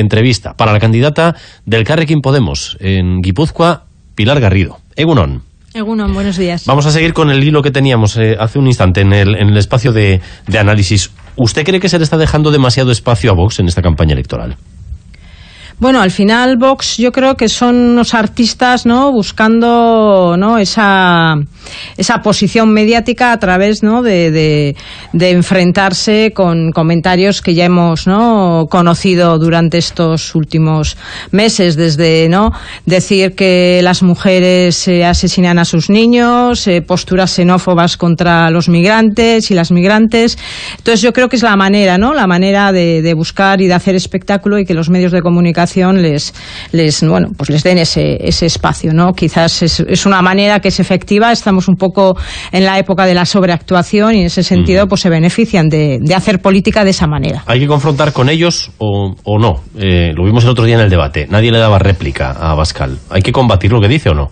entrevista para la candidata del Carrequín Podemos en Guipúzcoa, Pilar Garrido. Egunon. Egunon, buenos días. Vamos a seguir con el hilo que teníamos eh, hace un instante en el, en el espacio de, de análisis. ¿Usted cree que se le está dejando demasiado espacio a Vox en esta campaña electoral? Bueno, al final Vox yo creo que son unos artistas, ¿no? Buscando, Esa, esa posición mediática a través, ¿no? De, enfrentarse con comentarios que ya hemos, ¿no? Conocido durante estos últimos meses, desde, ¿no? Decir que las mujeres eh, asesinan a sus niños, eh, posturas xenófobas contra los migrantes y las migrantes. Entonces yo creo que es la manera, ¿no? La manera de buscar y de hacer espectáculo y que los medios de comunicación les, les, bueno, pues les den ese, ese espacio. ¿no? Quizás es, una manera que es efectiva, estamos un poco en la época de la sobreactuación y en ese sentido pues se benefician de, de hacer política de esa manera. ¿Hay que confrontar con ellos o, o no? Eh, lo vimos el otro día en el debate, nadie le daba réplica a Bascal. ¿Hay que combatir lo que dice o no?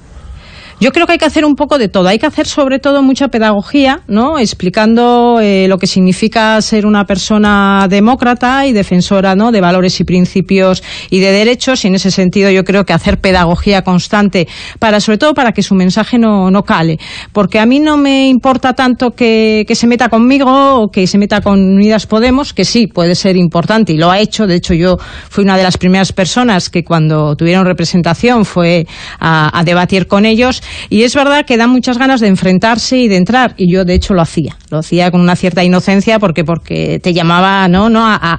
Yo creo que hay que hacer un poco de todo. Hay que hacer sobre todo mucha pedagogía, ¿no? Explicando eh, lo que significa ser una persona demócrata y defensora, ¿no? De valores y principios y de derechos. Y en ese sentido yo creo que hacer pedagogía constante para, sobre todo para que su mensaje no, no cale. Porque a mí no me importa tanto que, que se meta conmigo o que se meta con Unidas Podemos, que sí, puede ser importante y lo ha hecho. De hecho, yo fui una de las primeras personas que cuando tuvieron representación fue a, a debatir con ellos y es verdad que da muchas ganas de enfrentarse y de entrar, y yo de hecho lo hacía lo hacía con una cierta inocencia porque, porque te llamaba ¿no? ¿no? A,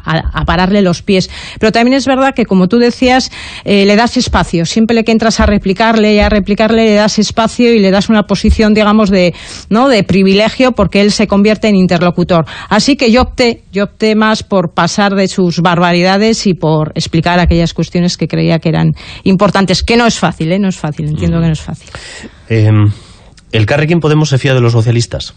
pararle los pies. Pero también es verdad que, como tú decías, eh, le das espacio. Siempre que entras a replicarle y a replicarle, le das espacio y le das una posición, digamos, de, ¿no? de privilegio porque él se convierte en interlocutor. Así que yo opté, yo opté más por pasar de sus barbaridades y por explicar aquellas cuestiones que creía que eran importantes, que no es fácil, ¿eh? no es fácil, entiendo que no es fácil. Em, ¿El Carrequín Podemos se fía de los socialistas?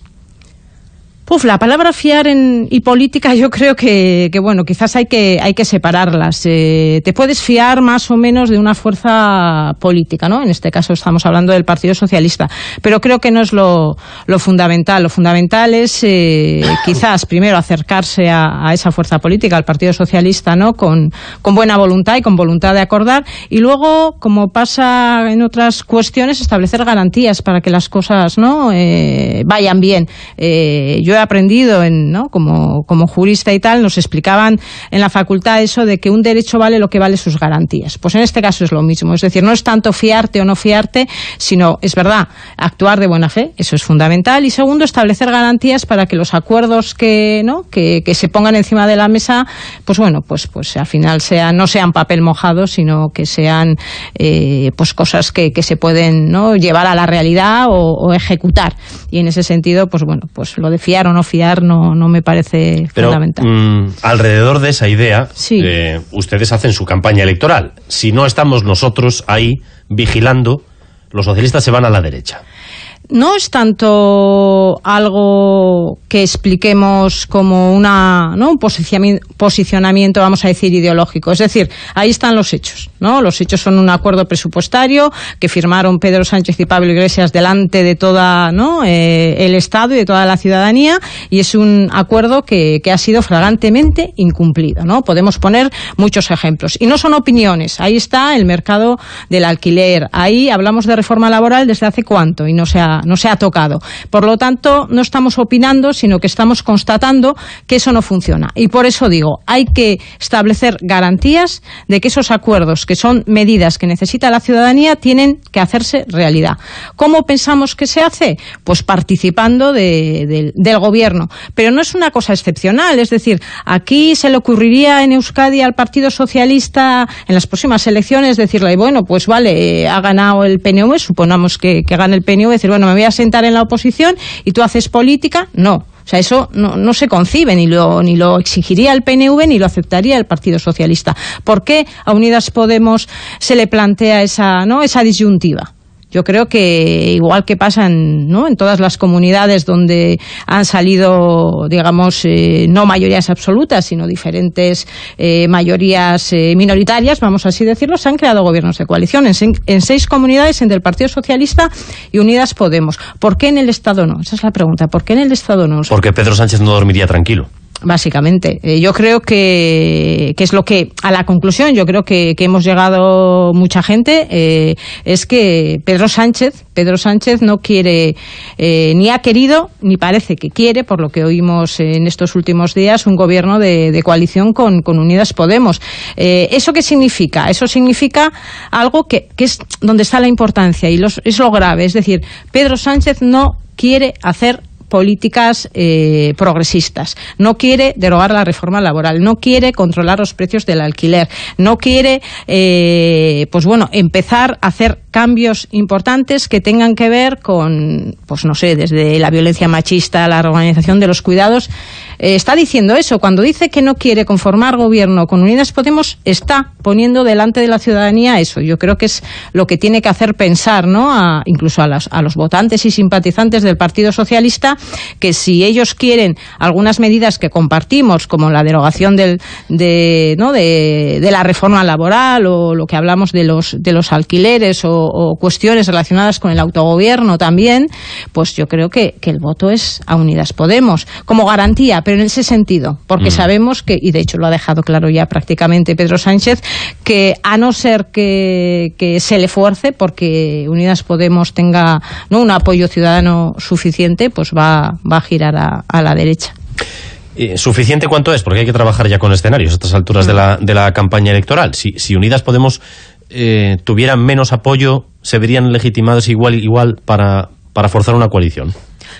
Puf, la palabra fiar y política yo creo que, bueno, quizás hay que, hay que separarlas. Eh, te puedes fiar más o menos de una fuerza política, ¿no? En este caso estamos hablando del Partido Socialista, pero creo que no es lo, fundamental. Lo fundamental es eh, quizás primero acercarse a, esa fuerza política, al Partido Socialista, ¿no? Con, buena voluntad y con voluntad de acordar y luego, como pasa en otras cuestiones, establecer garantías para que las cosas, ¿no? Eh, vayan bien. yo aprendido en, como, jurista y tal, nos explicaban en la facultad eso de que un derecho vale lo que vale sus garantías. Pues en este caso es lo mismo. Es decir, no es tanto fiarte o no fiarte, sino, es verdad, actuar de buena fe, eso es fundamental. Y segundo, establecer garantías para que los acuerdos que, ¿no? que, se pongan encima de la mesa, pues bueno, pues, pues al final sea, no sean papel mojado, sino que sean eh, pues cosas que, se pueden llevar a la realidad o, o ejecutar. Y en ese sentido, pues bueno, pues lo de fiar no fiar no, no me parece fundamental. Mm, alrededor de esa idea, eh, ustedes hacen su campaña electoral. Si no estamos nosotros ahí vigilando, los socialistas se van a la derecha no es tanto algo que expliquemos como una, ¿no? un posicionamiento, vamos a decir, ideológico. Es decir, ahí están los hechos. ¿no? Los hechos son un acuerdo presupuestario que firmaron Pedro Sánchez y Pablo Iglesias delante de toda ¿no? Eh, el Estado y de toda la ciudadanía y es un acuerdo que, que ha sido flagrantemente incumplido. ¿no? Podemos poner muchos ejemplos. Y no son opiniones. Ahí está el mercado del alquiler. Ahí hablamos de reforma laboral desde hace cuánto y no se ha no se ha tocado. Por lo tanto, no estamos opinando, sino que estamos constatando que eso no funciona. Y por eso digo, hay que establecer garantías de que esos acuerdos, que son medidas que necesita la ciudadanía, tienen que hacerse realidad. ¿Cómo pensamos que se hace? Pues participando del gobierno. Pero no es una cosa excepcional, es decir, aquí se le ocurriría en Euskadi al Partido Socialista en las próximas elecciones decirle, bueno, pues vale, eh, ha ganado el PNV, suponamos que, que gane el PNV, decir, bueno, me voy a sentar en la oposición y tú haces política, no. O sea, eso no, se concibe, ni lo, ni lo exigiría el PNV ni lo aceptaría el Partido Socialista. ¿Por qué a Unidas Podemos se le plantea esa, ¿no? esa disyuntiva? Yo creo que igual que pasa en, todas las comunidades donde han salido, digamos, eh, no mayorías absolutas, sino diferentes eh, mayorías eh, minoritarias, vamos así decirlo, se han creado gobiernos de coalición en, en, seis comunidades entre el Partido Socialista y Unidas Podemos. ¿Por qué en el Estado no? Esa es la pregunta. ¿Por qué en el Estado no? Porque Pedro Sánchez no dormiría tranquilo básicamente. Eh, yo creo que, que, es lo que, a la conclusión, yo creo que, que hemos llegado mucha gente, eh, es que Pedro Sánchez, Pedro Sánchez no quiere, eh, ni ha querido, ni parece que quiere, por lo que oímos en estos últimos días, un gobierno de, coalición con, Unidas Podemos. ¿Eso qué significa? Eso significa algo que, que es donde está la importancia y es lo grave. Es decir, Pedro Sánchez no quiere hacer políticas eh, progresistas, no quiere derogar la reforma laboral, no quiere controlar los precios del alquiler, no quiere, eh, pues bueno, empezar a hacer cambios importantes que tengan que ver con, pues no sé, desde la violencia machista, la organización de los cuidados. Eh, está diciendo eso. Cuando dice que no quiere conformar gobierno con Unidas Podemos, está poniendo delante de la ciudadanía eso. Yo creo que es lo que tiene que hacer pensar, ¿no? incluso a, los votantes y simpatizantes del Partido Socialista, que si ellos quieren algunas medidas que compartimos, como la derogación del, de, de la reforma laboral o lo que hablamos de los, de los alquileres o cuestiones relacionadas con el autogobierno también, pues yo creo que, el voto es a Unidas Podemos, como garantía, pero en ese sentido, porque mm. sabemos que, y de hecho lo ha dejado claro ya prácticamente Pedro Sánchez, que a no ser que, se le fuerce, porque Unidas Podemos tenga un apoyo ciudadano suficiente, pues va, va a girar a, la derecha. Eh, ¿Suficiente cuánto es? Porque hay que trabajar ya con escenarios a estas alturas de la, mm. campaña electoral. Si, si Unidas Podemos eh, tuvieran menos apoyo, se verían legitimados igual igual para, para forzar una coalición.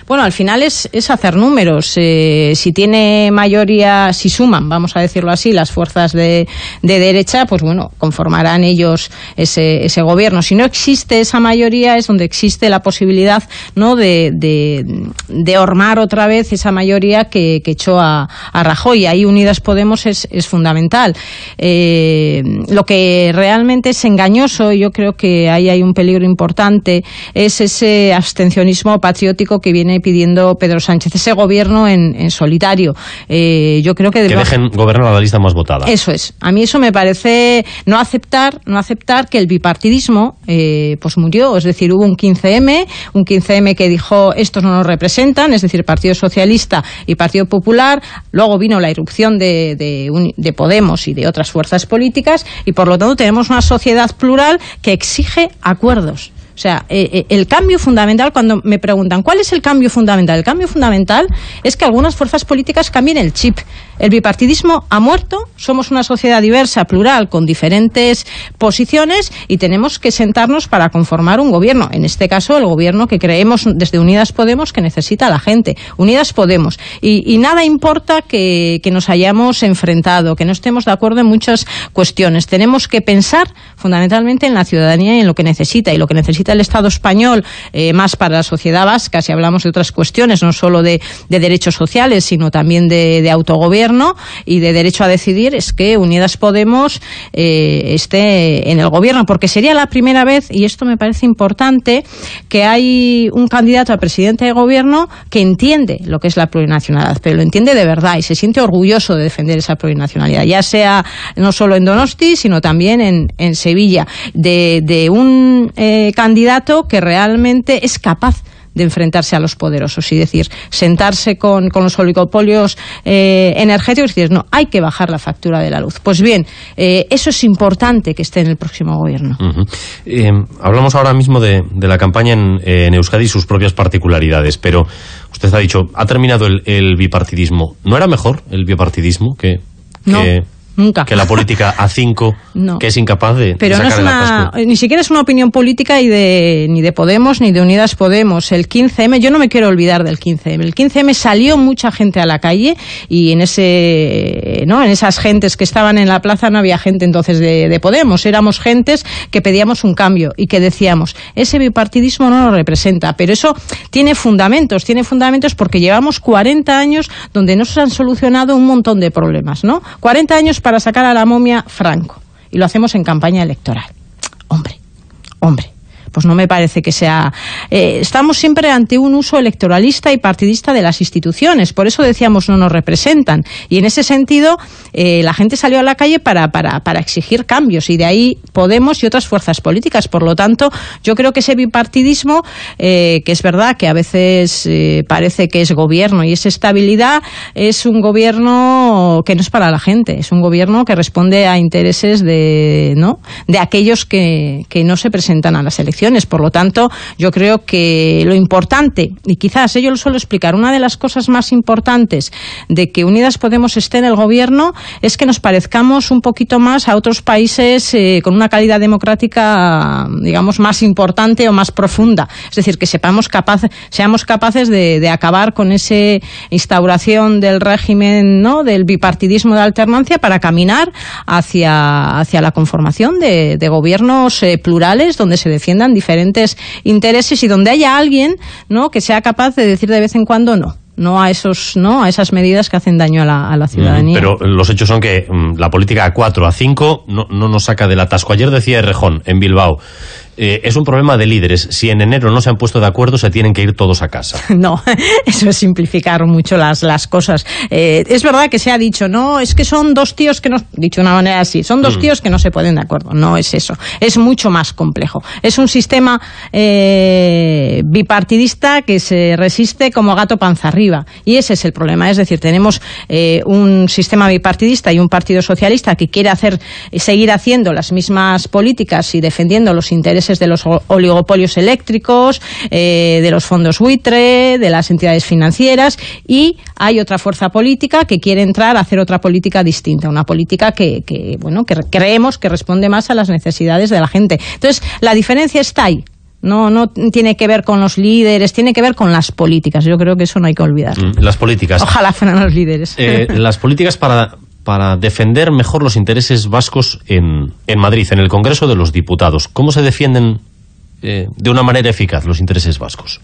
Bueno, al final es, hacer números. Eh, si tiene mayoría, si suman, vamos a decirlo así, las fuerzas de, derecha, pues bueno, conformarán ellos ese, ese, gobierno. Si no existe esa mayoría, es donde existe la posibilidad ¿no? de, de, ormar otra vez esa mayoría que, echó a, a, Rajoy. Ahí Unidas Podemos es, es fundamental. Eh, lo que realmente es engañoso, yo creo que ahí hay un peligro importante, es ese abstencionismo patriótico que viene pidiendo Pedro Sánchez, ese gobierno en, solitario. Eh, yo creo que... que dejen gobernar a la lista más votada. Eso es. A mí eso me parece no aceptar, no aceptar que el bipartidismo eh, pues murió. Es decir, hubo un 15M, un 15M que dijo estos no nos representan, es decir, Partido Socialista y Partido Popular. Luego vino la irrupción de, de Podemos y de otras fuerzas políticas y por lo tanto tenemos una sociedad plural que exige acuerdos o sea, eh, eh, el cambio fundamental, cuando me preguntan, ¿cuál es el cambio fundamental? El cambio fundamental es que algunas fuerzas políticas cambien el chip. El bipartidismo ha muerto, somos una sociedad diversa, plural, con diferentes posiciones y tenemos que sentarnos para conformar un gobierno. En este caso, el gobierno que creemos desde Unidas Podemos que necesita la gente. Unidas Podemos. Y, nada importa que, nos hayamos enfrentado, que no estemos de acuerdo en muchas cuestiones. Tenemos que pensar fundamentalmente en la ciudadanía y en lo que necesita. Y lo que necesita el Estado español, eh, más para la sociedad vasca, si hablamos de otras cuestiones, no solo de, derechos sociales, sino también de autogobierno y de derecho a decidir es que Unidas Podemos eh, esté en el gobierno, porque sería la primera vez, y esto me parece importante, que hay un candidato a presidente de gobierno que entiende lo que es la plurinacionalidad, pero lo entiende de verdad y se siente orgulloso de defender esa plurinacionalidad, ya sea no solo en Donosti, sino también en, en Sevilla, de, de un eh, candidato que realmente es capaz de enfrentarse a los poderosos y decir, sentarse con, los oligopolios eh, energéticos y decir, no, hay que bajar la factura de la luz. Pues bien, eh, eso es importante que esté en el próximo gobierno. Eh, hablamos ahora mismo de, la campaña en, Euskadi y sus propias particularidades, pero usted ha dicho, ha terminado el, bipartidismo. ¿No era mejor el bipartidismo que... que... Que la política a cinco, que es incapaz de. Pero sacar ni siquiera es una opinión política y ni de Podemos ni de Unidas Podemos. El 15M, yo no me quiero olvidar del 15M. El 15M salió mucha gente a la calle y en ese, ¿no? En esas gentes que estaban en la plaza no había gente entonces de, Podemos. Éramos gentes que pedíamos un cambio y que decíamos, ese bipartidismo no nos representa. Pero eso tiene fundamentos, tiene fundamentos porque llevamos 40 años donde no se han solucionado un montón de problemas, ¿no? 40 años para para sacar a la momia Franco. Y lo hacemos en campaña electoral. Hombre, hombre pues no me parece que sea. Eh, estamos siempre ante un uso electoralista y partidista de las instituciones. Por eso decíamos no nos representan. Y en ese sentido, eh, la gente salió a la calle para, exigir cambios. Y de ahí Podemos y otras fuerzas políticas. Por lo tanto, yo creo que ese bipartidismo, eh, que es verdad que a veces parece que es gobierno y es estabilidad, es un gobierno que no es para la gente. Es un gobierno que responde a intereses de, ¿no? de aquellos que, que no se presentan a las elecciones. Por lo tanto, yo creo que lo importante, y quizás ello lo suelo explicar, una de las cosas más importantes de que Unidas Podemos esté en el gobierno es que nos parezcamos un poquito más a otros países eh, con una calidad democrática, digamos, más importante o más profunda. Es decir, que sepamos seamos capaces de, acabar con esa instauración del régimen, ¿no? del bipartidismo de alternancia para caminar hacia, hacia la conformación de, gobiernos eh, plurales donde se defiendan diferentes intereses y donde haya alguien ¿no? que sea capaz de decir de vez en cuando no no a esos no a esas medidas que hacen daño a la, a la ciudadanía. Pero los hechos son que mm, la política a 4, a cinco no, no nos saca del atasco. Ayer decía rejón en Bilbao eh, es un problema de líderes. Si en enero no se han puesto de acuerdo, se tienen que ir todos a casa. No, eso es simplificar mucho las, las cosas. Eh, es verdad que se ha dicho, no, es que son dos tíos que no, dicho de una manera así, son dos mm. tíos que no se pueden de acuerdo. No es eso. Es mucho más complejo. Es un sistema eh, bipartidista que se resiste como gato panza arriba. Y ese es el problema. Es decir, tenemos un sistema bipartidista y un partido socialista que quiere hacer, seguir haciendo las mismas políticas y defendiendo los intereses de los oligopolios eléctricos, eh, de los fondos buitre, de las entidades financieras y hay otra fuerza política que quiere entrar a hacer otra política distinta, una política que, bueno, que creemos que responde más a las necesidades de la gente. Entonces, la diferencia está ahí. No, no tiene que ver con los líderes, tiene que ver con las políticas. Yo creo que eso no hay que olvidar. Mm, las políticas. Ojalá fueran los líderes. Eh, las políticas para, para defender mejor los intereses vascos en, Madrid, en el Congreso de los Diputados. ¿Cómo se defienden eh, de una manera eficaz los intereses vascos?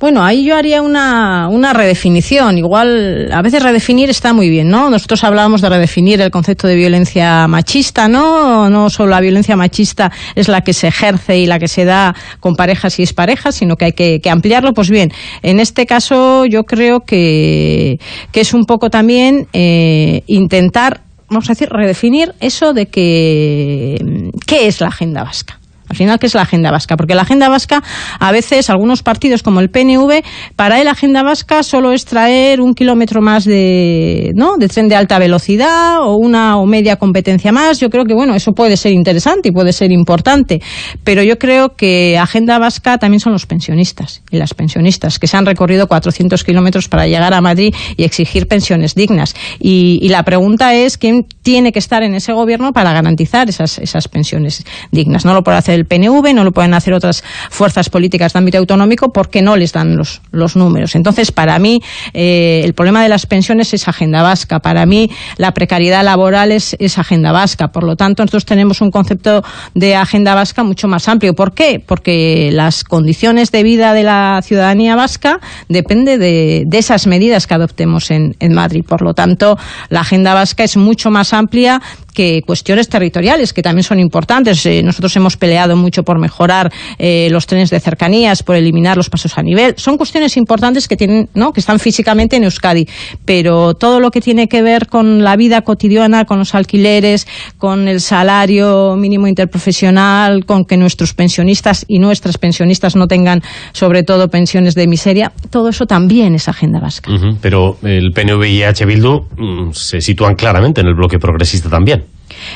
Bueno, ahí yo haría una, una redefinición. Igual, a veces redefinir está muy bien, ¿no? Nosotros hablábamos de redefinir el concepto de violencia machista, ¿no? No solo la violencia machista es la que se ejerce y la que se da con parejas y exparejas, sino que hay que, ampliarlo. Pues bien, en este caso yo creo que, que es un poco también eh, intentar, vamos a decir, redefinir eso de que, ¿qué es la agenda vasca? Al final, ¿qué es la agenda vasca? Porque la agenda vasca, a veces, algunos partidos como el PNV, para él la agenda vasca solo es traer un kilómetro más de, ¿no? de tren de alta velocidad o una o media competencia más. Yo creo que, bueno, eso puede ser interesante y puede ser importante. Pero yo creo que agenda vasca también son los pensionistas y las pensionistas que se han recorrido 400 kilómetros para llegar a Madrid y exigir pensiones dignas. Y, y, la pregunta es quién tiene que estar en ese gobierno para garantizar esas, esas pensiones dignas. No lo puede hacer PNV, no lo pueden hacer otras fuerzas políticas de ámbito autonómico porque no les dan los, los números. Entonces, para mí, eh, el problema de las pensiones es agenda vasca. Para mí, la precariedad laboral es, agenda vasca. Por lo tanto, nosotros tenemos un concepto de agenda vasca mucho más amplio. ¿Por qué? Porque las condiciones de vida de la ciudadanía vasca depende de, esas medidas que adoptemos en, Madrid. Por lo tanto, la agenda vasca es mucho más amplia que cuestiones territoriales, que también son importantes. Eh, nosotros hemos peleado mucho por mejorar eh, los trenes de cercanías, por eliminar los pasos a nivel. Son cuestiones importantes que tienen, ¿no? que están físicamente en Euskadi, pero todo lo que tiene que ver con la vida cotidiana, con los alquileres, con el salario mínimo interprofesional, con que nuestros pensionistas y nuestras pensionistas no tengan, sobre todo, pensiones de miseria, todo eso también es agenda vasca. pero el PNV y H Bildu mm, se sitúan claramente en el bloque progresista también.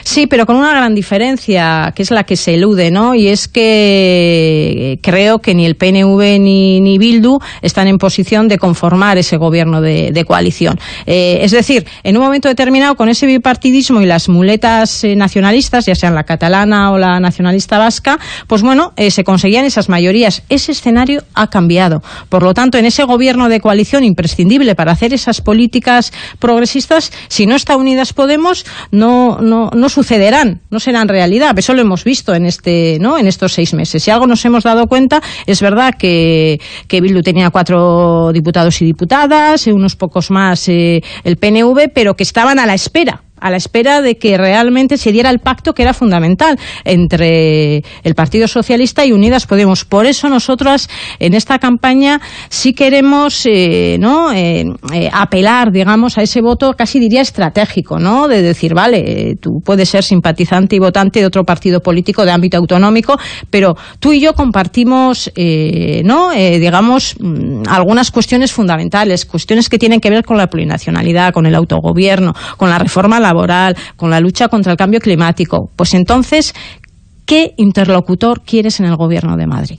Sí, pero con una gran diferencia, que es la que se elude, ¿no? Y es que eh, creo que ni el PNV ni, ni Bildu están en posición de conformar ese gobierno de, coalición. Eh, es decir, en un momento determinado, con ese bipartidismo y las muletas eh, nacionalistas, ya sean la catalana o la nacionalista vasca, pues bueno, se conseguían esas mayorías. Ese escenario ha cambiado. Por lo tanto, en ese gobierno de coalición imprescindible para hacer esas políticas progresistas, si no está Unidas Podemos, no, no no, sucederán, no serán realidad. Eso lo hemos visto en este, ¿no? En estos seis meses. Si algo nos hemos dado cuenta, es verdad que, que Bildu tenía cuatro diputados y diputadas, eh, unos pocos más eh, el PNV, pero que estaban a la espera a la espera de que realmente se diera el pacto que era fundamental entre el Partido Socialista y Unidas Podemos. Por eso nosotras en esta campaña sí queremos eh, eh, eh, apelar, digamos, a ese voto casi diría estratégico, ¿no? De decir, vale, tú puedes ser simpatizante y votante de otro partido político de ámbito autonómico, pero tú y yo compartimos, ¿no? digamos, mm, algunas cuestiones fundamentales, cuestiones que tienen que ver con la plurinacionalidad, con el autogobierno, con la reforma la laboral, con la lucha contra el cambio climático. Pues entonces, ¿qué interlocutor quieres en el gobierno de Madrid?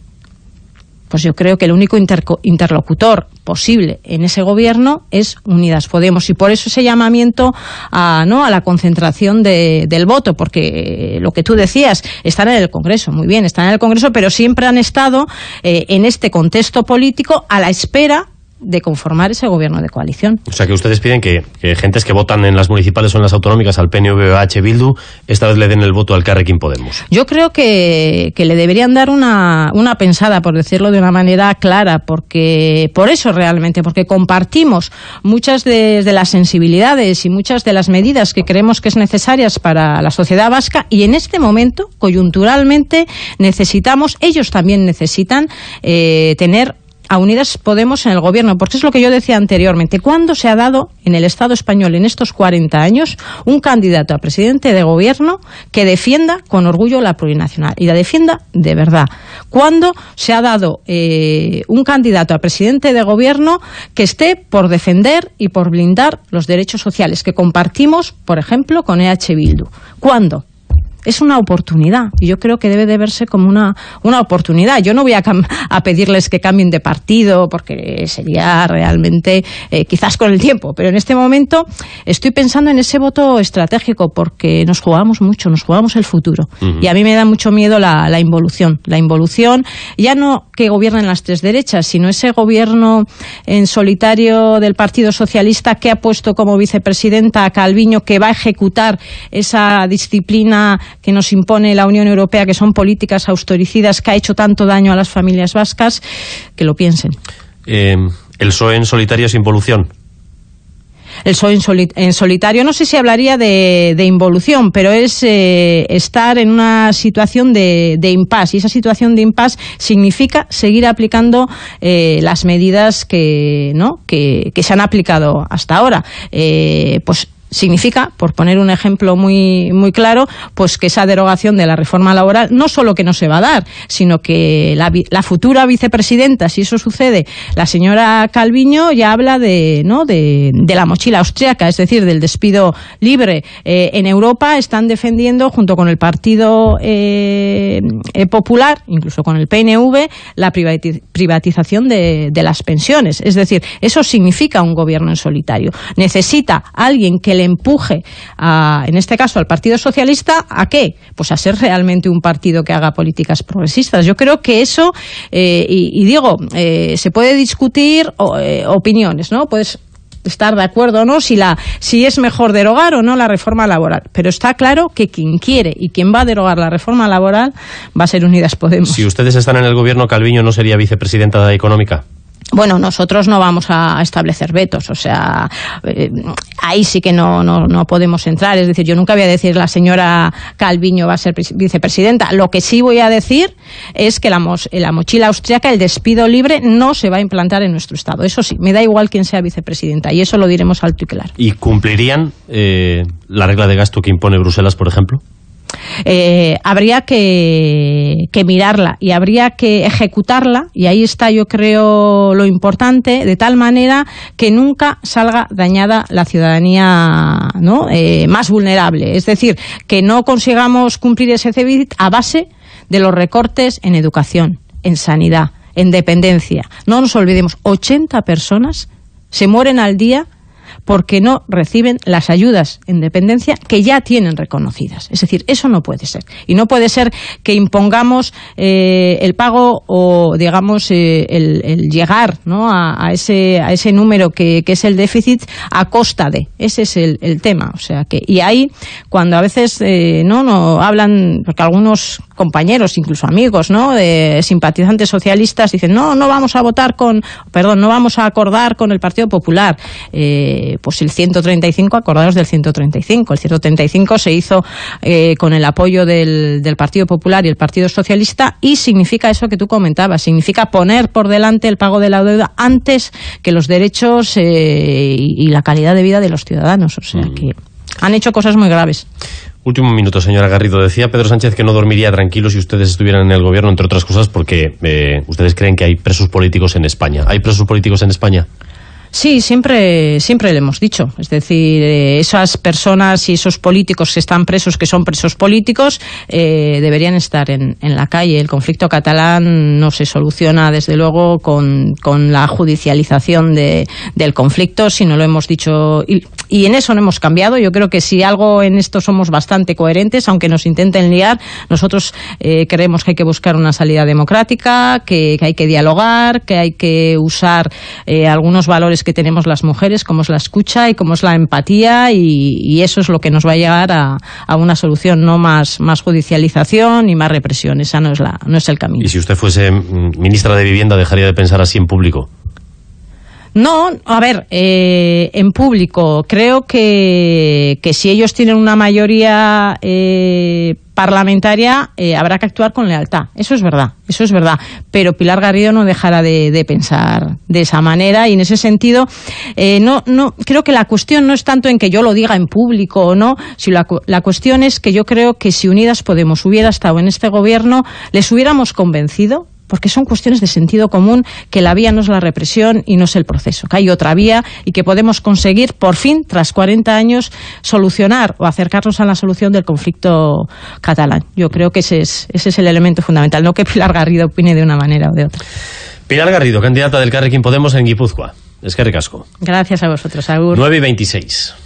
Pues yo creo que el único interlocutor posible en ese gobierno es Unidas Podemos. Y por eso ese llamamiento a, ¿no? a la concentración del voto, porque eh, lo que tú decías, están en el Congreso, muy bien, están en el Congreso, pero siempre han estado eh, en este contexto político a la espera de conformar ese gobierno de coalición. O sea que ustedes piden que, gentes que votan en las municipales o en las autonómicas al PNV Bildu, esta vez le den el voto al Carrequín Podemos. Yo creo que, le deberían dar una, pensada, por decirlo de una manera clara, porque por eso realmente, porque compartimos muchas de, las sensibilidades y muchas de las medidas que creemos que es necesarias para la sociedad vasca y en este momento, coyunturalmente, necesitamos, ellos también necesitan eh, tener a Unidas Podemos en el gobierno, porque es lo que yo decía anteriormente. ¿Cuándo se ha dado en el Estado español en estos 40 años un candidato a presidente de gobierno que defienda con orgullo la plurinacional y la defienda de verdad? ¿Cuándo se ha dado eh, un candidato a presidente de gobierno que esté por defender y por blindar los derechos sociales que compartimos, por ejemplo, con EH Bildu? ¿Cuándo? es una oportunidad y yo creo que debe de verse como una, una oportunidad. Yo no voy a, a pedirles que cambien de partido porque sería realmente eh, quizás con el tiempo, pero en este momento estoy pensando en ese voto estratégico porque nos jugamos mucho, nos jugamos el futuro y a mí me da mucho miedo la, la, involución. La involución, ya no que gobiernen las tres derechas, sino ese gobierno en solitario del Partido Socialista que ha puesto como vicepresidenta a Calviño que va a ejecutar esa disciplina que nos impone la Unión Europea, que son políticas austericidas, que ha hecho tanto daño a las familias vascas, que lo piensen. Em, ¿El PSOE en solitario es involución? el PSOE e en solitario. No sé si hablaría de, involución, pero es eh, estar en una situación de, impas, impasse. Y esa situación de impas significa seguir aplicando eh, las medidas que, ¿no? que, se han aplicado hasta ahora. Eh, pues significa, por poner un ejemplo muy, muy claro, pues que esa derogación de la reforma laboral no solo que no se va a dar, sino que la, futura vicepresidenta, si eso sucede, la señora Calviño ya habla de, ¿no? de, la mochila austriaca, es decir, del despido libre. Eh, en Europa están defendiendo, junto con el Partido eh, eh, Popular, incluso con el PNV, la privatización de las pensiones. Es decir, eso significa un gobierno en solitario. Necesita alguien que le empuje, en este caso al Partido Socialista, ¿a qué? Pues a ser realmente un partido que haga políticas progresistas. Yo creo que eso, eh, y, digo, eh, se puede discutir eh, opiniones, ¿no? Pues estar de acuerdo o no si, la, si es mejor derogar o no la reforma laboral. Pero está claro que quien quiere y quien va a derogar la reforma laboral va a ser Unidas Podemos. Si ustedes están en el gobierno, Calviño no sería vicepresidenta de la Económica bueno, nosotros no vamos a establecer vetos, o sea, eh, ahí sí que no, no, podemos entrar. Es decir, yo nunca voy a decir la señora Calviño va a ser vicepresidenta. Lo que sí voy a decir es que la, la mochila austriaca, el despido libre, no se va a implantar en nuestro Estado. Eso sí, me da igual quién sea vicepresidenta y eso lo diremos alto y claro. ¿Y cumplirían eh, la regla de gasto que impone Bruselas, por ejemplo? Eh, habría que, que mirarla y habría que ejecutarla, y ahí está yo creo lo importante, de tal manera que nunca salga dañada la ciudadanía ¿no? Eh, más vulnerable. Es decir, que no consigamos cumplir ese CEBIT a base de los recortes en educación, en sanidad, en dependencia. No nos olvidemos, 80 personas se mueren al día porque no reciben las ayudas en dependencia que ya tienen reconocidas. Es decir, eso no puede ser. Y no puede ser que impongamos eh, el pago o, digamos, eh, el, llegar a, ese, a ese número que, es el déficit a costa de. Ese es el, tema. O sea que, y ahí, cuando a veces eh, no, no hablan, porque algunos compañeros, incluso amigos, ¿no? De simpatizantes socialistas dicen, no, no vamos a votar con, perdón, no vamos a acordar con el Partido Popular. Eh, pues el 135, acordaros del 135. El 135 se hizo eh, con el apoyo del, Partido Popular y el Partido Socialista y significa eso que tú comentabas, significa poner por delante el pago de la deuda antes que los derechos eh, y, la calidad de vida de los ciudadanos. O sea mm. que han hecho cosas muy graves. Último minuto, señora Garrido. Decía Pedro Sánchez que no dormiría tranquilo si ustedes estuvieran en el gobierno, entre otras cosas porque eh, ustedes creen que hay presos políticos en España. ¿Hay presos políticos en España? Sí, siempre, siempre lo hemos dicho. Es decir, eh, esas personas y esos políticos que están presos, que son presos políticos, eh, deberían estar en, la calle. El conflicto catalán no se soluciona, desde luego, con, la judicialización de, del conflicto, si no lo hemos dicho. Y, en eso no hemos cambiado. Yo creo que si algo en esto somos bastante coherentes, aunque nos intenten liar, nosotros eh, creemos que hay que buscar una salida democrática, que, que, hay que dialogar, que hay que usar algunos valores que tenemos las mujeres, como es la escucha y como es la empatía y, eso es lo que nos va a llevar a, a, una solución, no más, más judicialización y más represión. Esa no es, la, no es el camino. ¿Y si usted fuese mm, ministra de Vivienda, dejaría de pensar así en público? No, a ver, eh, en público, creo que, que, si ellos tienen una mayoría eh, parlamentaria, eh, habrá que actuar con lealtad. Eso es verdad, eso es verdad. Pero Pilar Garrido no dejará de, pensar de esa manera y en ese sentido, no, no, creo que la cuestión no es tanto en que yo lo diga en público o no, sino la, la cuestión es que yo creo que si Unidas Podemos hubiera estado en este gobierno, les hubiéramos convencido porque son cuestiones de sentido común que la vía no es la represión y no es el proceso, que hay otra vía y que podemos conseguir por fin, tras 40 años, solucionar o acercarnos a la solución del conflicto catalán. Yo creo que ese es, ese es el elemento fundamental, no que Pilar Garrido opine de una manera o de otra. Pilar Garrido, candidata del Carrequín Podemos en Guipúzcoa. Es que recasco. Gracias a vosotros, Agur. 9 y 26.